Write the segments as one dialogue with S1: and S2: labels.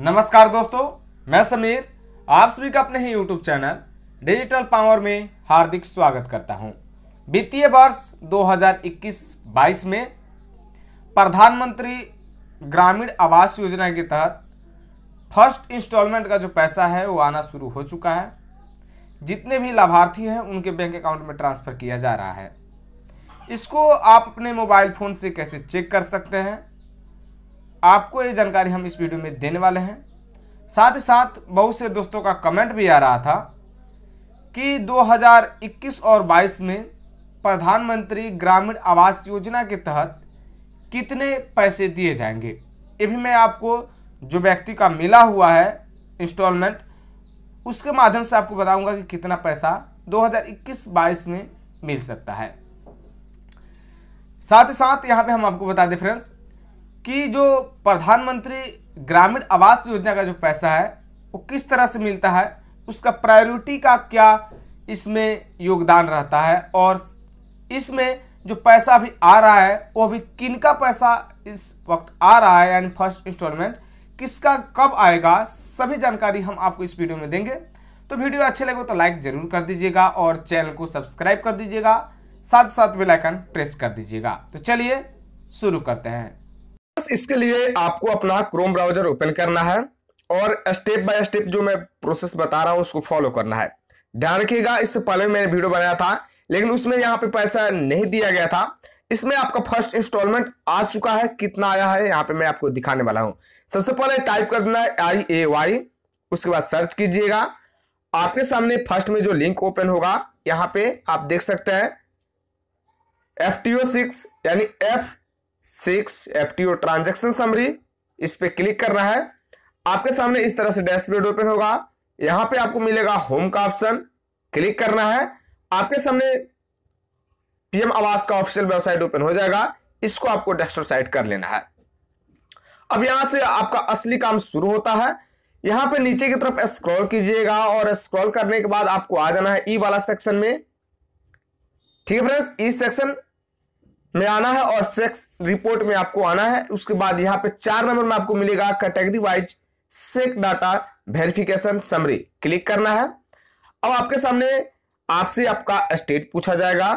S1: नमस्कार दोस्तों मैं समीर आप सभी का अपने ही यूट्यूब चैनल डिजिटल पावर में हार्दिक स्वागत करता हूं। वित्तीय वर्ष 2021-22 में प्रधानमंत्री ग्रामीण आवास योजना के तहत फर्स्ट इंस्टॉलमेंट का जो पैसा है वो आना शुरू हो चुका है जितने भी लाभार्थी हैं उनके बैंक अकाउंट में ट्रांसफ़र किया जा रहा है इसको आप अपने मोबाइल फ़ोन से कैसे चेक कर सकते हैं आपको ये जानकारी हम इस वीडियो में देने वाले हैं साथ ही साथ बहुत से दोस्तों का कमेंट भी आ रहा था कि 2021 और 22 में प्रधानमंत्री ग्रामीण आवास योजना के तहत कितने पैसे दिए जाएंगे ये भी मैं आपको जो व्यक्ति का मिला हुआ है इंस्टॉलमेंट उसके माध्यम से आपको बताऊंगा कि कितना पैसा 2021-22 में मिल सकता है साथ ही साथ यहाँ पे हम आपको बता दें फ्रेंड्स कि जो प्रधानमंत्री ग्रामीण आवास योजना का जो पैसा है वो किस तरह से मिलता है उसका प्रायोरिटी का क्या इसमें योगदान रहता है और इसमें जो पैसा अभी आ रहा है वो अभी किन का पैसा इस वक्त आ रहा है यानी फर्स्ट इंस्टॉलमेंट किसका कब आएगा सभी जानकारी हम आपको इस वीडियो में देंगे तो वीडियो अच्छे लगे तो लाइक जरूर कर दीजिएगा और चैनल को सब्सक्राइब कर दीजिएगा साथ साथ बेलाइकन प्रेस कर दीजिएगा तो चलिए शुरू करते हैं फ्रेंड्स इसके लिए आपको अपना क्रोम ब्राउजर ओपन करना है और स्टेप बाय स्टेप जो मैं प्रोसेस बता रहा हूँ उसको फॉलो करना है ध्यान रखिएगा इससे पहले मैंने वीडियो बनाया था लेकिन उसमें यहाँ पे पैसा नहीं दिया गया था इसमें आपका फर्स्ट इंस्टॉलमेंट आ चुका है कितना आया है यहाँ पे मैं आपको दिखाने वाला हूँ सबसे पहले टाइप कर देना है आई ए वाई उसके बाद सर्च कीजिएगा आपके सामने फर्स्ट में जो लिंक ओपन होगा यहाँ पे आप देख सकते हैं एफ टी ओ सिक्स यानी F six O transaction summary इस पर क्लिक करना है आपके सामने इस तरह से डैशबोर्ड ओपन होगा यहां पे आपको मिलेगा होम का ऑप्शन क्लिक करना है आपके सामने पीएम आवास का ऑफिशियल वेबसाइट ओपन हो जाएगा इसको आपको डेस्कटॉप साइट कर लेना है अब यहां से आपका असली काम शुरू होता है यहां पे नीचे की तरफ स्क्रॉल कीजिएगा और स्क्रॉल करने के बाद आपको आ जाना है ई वाला सेक्शन में ठीक है फ्रेंड्स ई सेक्शन में आना है और सेक्स रिपोर्ट में आपको आना है उसके बाद यहाँ पे चार नंबर में आपको मिलेगा category wise SEC data verification summary click करना है अब आपके सामने आपसे आपका स्टेट पूछा जाएगा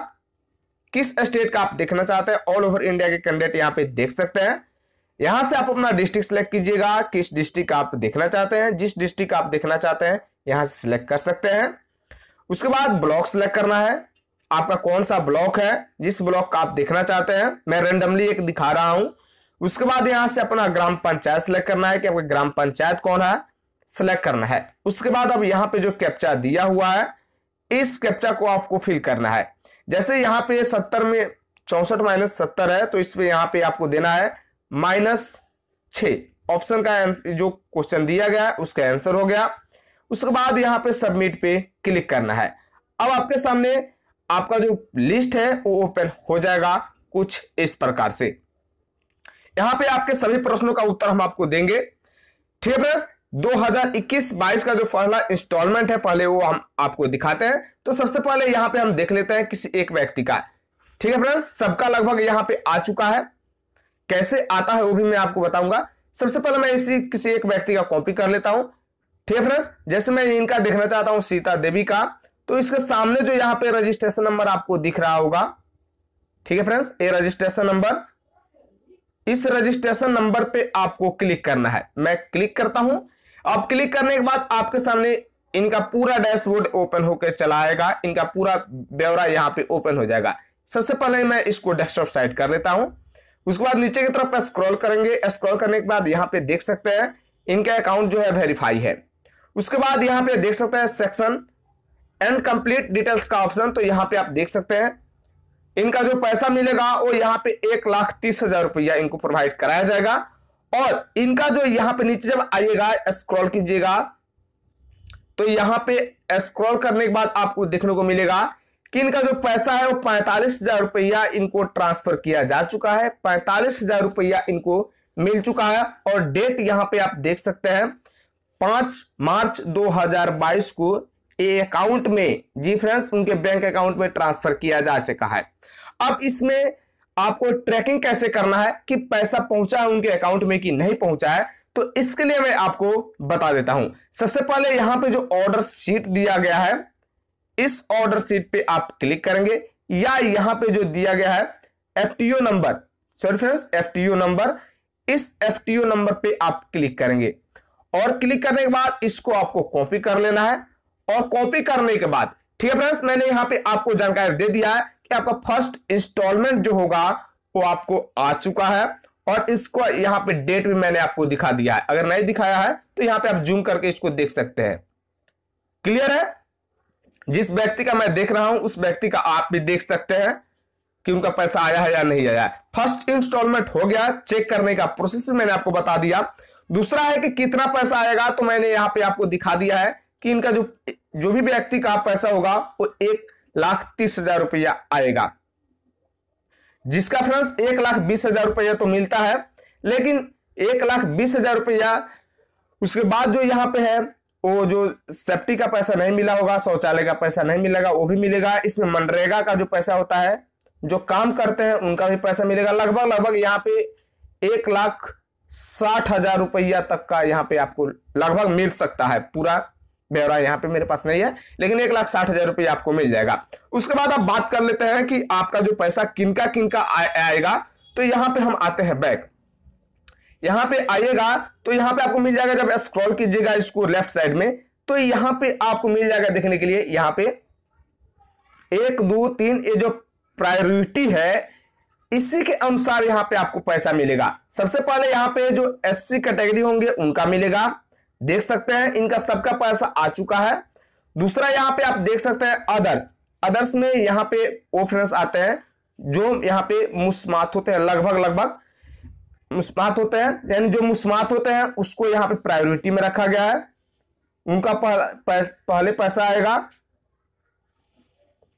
S1: किस स्टेट का आप देखना चाहते हैं ऑल ओवर इंडिया के कैंडिडेट यहाँ पे देख सकते हैं यहां से आप अपना डिस्ट्रिक्ट सिलेक्ट कीजिएगा किस डिस्ट्रिक्ट आप देखना चाहते हैं जिस डिस्ट्रिक्ट आप देखना चाहते हैं यहां से सिलेक्ट कर सकते हैं उसके बाद ब्लॉक सेलेक्ट करना है आपका कौन सा ब्लॉक है जिस ब्लॉक का आप देखना चाहते हैं मैं रेंडमली एक दिखा रहा हूं उसके बाद यहां से अपना ग्राम पंचायत सेलेक्ट करना है कि आपका ग्राम पंचायत कौन है सेलेक्ट करना है उसके बाद अब यहाँ पे जो कैप्चा दिया हुआ है इस कैप्चा को आपको फिल करना है जैसे यहाँ पे सत्तर में चौसठ माइनस सत्तर है तो इसमें यहाँ पे आपको देना है माइनस छ ऑप्शन का जो क्वेश्चन दिया गया है उसका आंसर हो गया उसके बाद यहाँ पे सबमिट पे क्लिक करना है अब आपके सामने आपका जो लिस्ट है वो ओपन हो जाएगा कुछ इस प्रकार से यहां पे आपके सभी प्रश्नों का उत्तर हम आपको देंगे ठीक है फ्रेंड्स 2021-22 का जो पहला इंस्टॉलमेंट है पहले वो हम आपको दिखाते हैं तो सबसे पहले यहां पे हम देख लेते हैं किसी एक व्यक्ति का ठीक है फ्रेंड्स सबका लगभग यहां पे आ चुका है कैसे आता है वो भी मैं आपको बताऊंगा सबसे पहले मैं इसी किसी एक व्यक्ति का कॉपी कर लेता हूं ठीक है फ्रेंड्स जैसे मैं इनका देखना चाहता हूं सीता देवी का तो इसके सामने जो यहाँ पे रजिस्ट्रेशन नंबर आपको दिख रहा होगा ठीक है फ्रेंड्स ये रजिस्ट्रेशन नंबर इस रजिस्ट्रेशन नंबर पे आपको क्लिक करना है मैं क्लिक करता हूं अब क्लिक करने के बाद आपके सामने इनका पूरा डैशबोर्ड ओपन होकर चला आएगा इनका पूरा ब्यौरा यहां पे ओपन हो जाएगा सबसे पहले मैं इसको डेस्कटॉप साइड कर लेता हूं उसके बाद नीचे की तरफ स्क्रॉल करेंगे स्क्रॉल करने के बाद यहां पे देख सकते हैं इनका अकाउंट जो है वेरीफाई है उसके बाद यहां पे देख सकते हैं सेक्शन एंड कंप्लीट डिटेल्स का ऑप्शन तो यहां पे आप देख सकते हैं
S2: इनका जो पैसा मिलेगा वो यहां
S1: पे एक लाख तीस हजार रुपया इनको प्रोवाइड कराया जाएगा और इनका जो यहां पे नीचे जब आइएगा स्क्रॉल कीजिएगा तो यहां पे स्क्रॉल करने के बाद आपको देखने को मिलेगा कि इनका जो पैसा है वो पैंतालीस हजार रुपया इनको ट्रांसफर किया जा चुका है पैंतालीस हजार रुपया इनको मिल चुका है और डेट यहां पे आप देख सकते हैं पांच मार्च 2022 को अकाउंट में जी फ्रेंड्स उनके बैंक अकाउंट में ट्रांसफर किया जा चुका है अब इसमें आपको ट्रैकिंग कैसे करना है कि पैसा पहुंचा है उनके अकाउंट में कि नहीं पहुंचा है तो इसके लिए मैं आपको बता देता हूं सबसे पहले यहां पे जो ऑर्डर शीट दिया गया है इस ऑर्डर शीट पे आप क्लिक करेंगे या यहां पे जो दिया गया है FTO number sorry friends FTO number इस एफटीओ नंबर पे आप क्लिक करेंगे और क्लिक करने के बाद इसको आपको कॉपी कर लेना है और कॉपी करने के बाद ठीक है फ्रेंड्स मैंने यहाँ पे आपको जानकारी दे दिया है कि आपका फर्स्ट इंस्टॉलमेंट जो होगा वो आपको आ चुका है और इसको यहाँ पे डेट भी मैंने आपको दिखा दिया है अगर नहीं दिखाया है तो यहाँ पे आप जूम करके इसको देख सकते हैं क्लियर है जिस व्यक्ति का मैं देख रहा हूं उस व्यक्ति का आप भी देख सकते हैं कि उनका पैसा आया है या नहीं आया है फर्स्ट इंस्टॉलमेंट हो गया चेक करने का प्रोसेस मैंने आपको बता दिया दूसरा है कि कितना पैसा आएगा तो मैंने यहाँ पे आपको दिखा दिया है कि इनका जो जो भी व्यक्ति का पैसा होगा वो एक लाख तीस हजार रुपया आएगा जिसका फ्रेंड्स एक लाख बीस हजार रुपया तो मिलता है लेकिन एक लाख बीस हजार रुपया उसके बाद जो यहाँ पे है वो जो सेफ्टी का पैसा नहीं मिला होगा शौचालय का पैसा नहीं मिलेगा वो भी मिलेगा इसमें मनरेगा का जो पैसा होता है जो काम करते हैं उनका भी पैसा मिलेगा लगभग लगभग यहाँ पे एक लाख साठ हजार रुपया तक का यहाँ पे आपको लगभग मिल सकता है पूरा ब्यौरा यहाँ पे मेरे पास नहीं है लेकिन एक लाख साठ हजार रुपये आपको मिल जाएगा उसके बाद आप बात कर लेते हैं कि आपका जो पैसा किनका किनका आएगा तो यहाँ पे हम आते हैं बैग यहाँ पे आइएगा तो यहाँ पे आपको मिल जाएगा जब स्क्रॉल कीजिएगा इसको लेफ्ट साइड में तो यहाँ पे आपको मिल जाएगा देखने के लिए यहाँ पे एक दो तीन ये जो प्रायोरिटी है इसी के अनुसार यहाँ पे आपको पैसा मिलेगा सबसे पहले यहाँ पे जो एससी कैटेगरी होंगे उनका मिलेगा देख सकते हैं इनका सबका पैसा आ चुका है दूसरा यहाँ पे आप देख सकते हैं अदर्स अदर्स में यहाँ पे वो फ्रेंड्स आते हैं जो यहाँ पे मुस्मात होते हैं लगभग लगभग मुस्मात होते हैं यानी जो मुस्मात होते हैं उसको यहाँ पे प्रायोरिटी में रखा गया है उनका पहले पैसा आएगा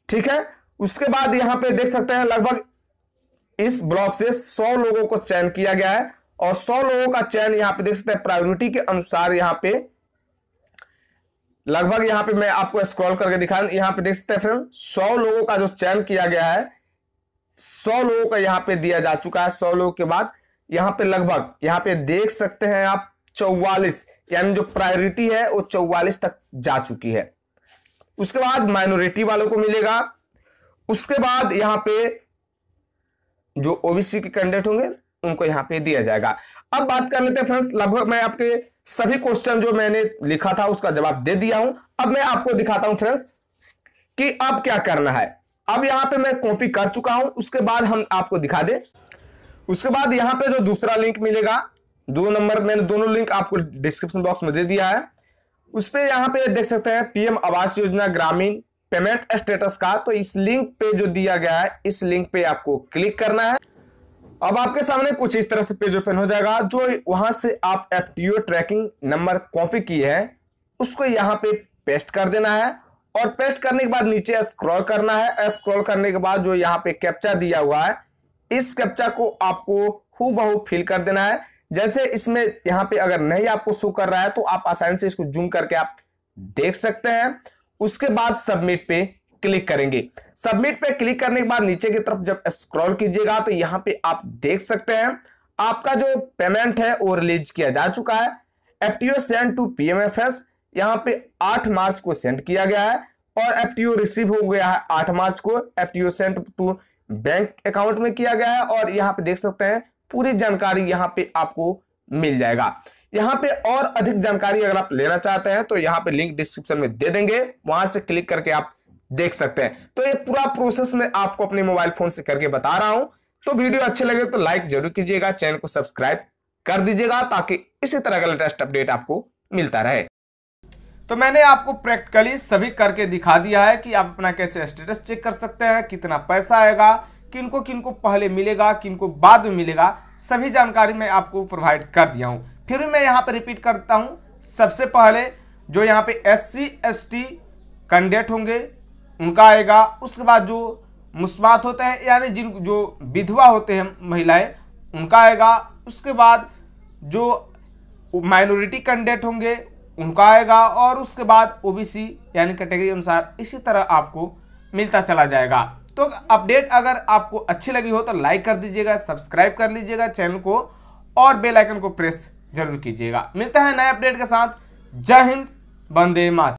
S1: ठीक है उसके बाद यहाँ पे देख सकते हैं लगभग इस ब्लॉक से सौ लोगों को चयन किया गया है और 100 लोगों का चयन यहाँ पे देख सकते हैं प्रायोरिटी के अनुसार यहाँ पे लगभग यहाँ पे मैं आपको स्क्रॉल करके दिखा यहाँ पे देख सकते हैं फ्रेंड सौ लोगों का जो चयन किया गया है सौ लोगों का यहाँ पे दिया जा चुका है सौ लोगों के बाद यहाँ पे लगभग यहाँ पे देख सकते हैं आप चौवालिस यानी जो प्रायोरिटी है वो चौवालीस तक जा चुकी है उसके बाद माइनॉरिटी वालों को मिलेगा उसके बाद यहाँ पे जो ओबीसी के कैंडिडेट होंगे उनको यहाँ पे दिया जाएगा अब बात कर लेते हैं फ्रेंड्स लगभग मैं आपके सभी क्वेश्चन जो मैंने लिखा था उसका जवाब दे दिया हूं अब मैं आपको दिखाता हूं फ्रेंड्स कि अब क्या करना है अब यहां पे मैं कॉपी कर चुका हूं उसके बाद हम आपको दिखा दे उसके बाद यहां पे जो दूसरा लिंक मिलेगा दो नंबर मैंने दोनों लिंक आपको डिस्क्रिप्शन बॉक्स में दे दिया है उस पर यहां पर देख सकते हैं पीएम आवास योजना ग्रामीण पेमेंट स्टेटस का तो इस लिंक पे जो दिया गया है इस लिंक पे आपको क्लिक करना है
S2: अब आपके सामने
S1: कुछ इस तरह से पेज ओपन हो जाएगा जो वहां से आप एफ ट्रैकिंग नंबर कॉपी की है उसको यहाँ पे पेस्ट कर देना है और पेस्ट करने के बाद नीचे स्क्रॉल करना है स्क्रॉल करने के बाद जो यहाँ पे कैप्चा दिया हुआ है इस कैप्चा को आपको हु बहु फिल कर देना है जैसे इसमें यहाँ पे अगर नहीं आपको शो कर रहा है तो आप आसानी से इसको जूम करके आप देख सकते हैं उसके बाद सबमिट पे क्लिक करेंगे सबमिट पे क्लिक करने के बाद नीचे की तरफ जब स्क्रॉल कीजिएगा तो यहाँ पे आप देख सकते हैं आपका जो पेमेंट है वो रिलीज किया जा चुका है F T O send to P M F S यहाँ पे आठ मार्च को सेंड किया गया है और एफ टी ओ रिसीव हो गया है आठ मार्च को F T O send to bank account में किया गया है और यहाँ पे देख सकते हैं पूरी जानकारी यहाँ पे आपको मिल जाएगा यहाँ पे और अधिक जानकारी अगर आप लेना चाहते हैं तो यहाँ पे लिंक डिस्क्रिप्शन में दे देंगे वहां से क्लिक करके आप देख सकते हैं तो ये पूरा प्रोसेस मैं आपको अपने मोबाइल फोन से करके बता रहा हूं तो वीडियो अच्छे लगे तो लाइक जरूर कीजिएगा चैनल को सब्सक्राइब कर दीजिएगा ताकि इसी तरह का लेटेस्ट अपडेट आपको मिलता रहे तो मैंने आपको प्रैक्टिकली सभी करके दिखा दिया है कि आप अपना कैसे स्टेटस चेक कर सकते हैं कितना पैसा आएगा किनको किनको पहले मिलेगा किनको बाद में मिलेगा सभी जानकारी मैं आपको प्रोवाइड कर दिया हूँ फिर भी मैं यहाँ पर रिपीट करता हूँ सबसे पहले जो यहाँ पे S C S T candidate होंगे उनका आएगा उसके बाद जो मुस्बात होते हैं यानी जिन जो विधवा होते हैं महिलाएं उनका आएगा उसके बाद जो माइनॉरिटी कैंडिडेट होंगे उनका आएगा और उसके बाद ओबीसी यानी कैटेगरी अनुसार इसी तरह आपको मिलता चला जाएगा तो अपडेट अगर आपको अच्छी लगी हो तो लाइक कर दीजिएगा सब्सक्राइब कर लीजिएगा चैनल को और बेल आइकन को प्रेस जरूर कीजिएगा मिलता है नए अपडेट के साथ जय हिंद वंदे मात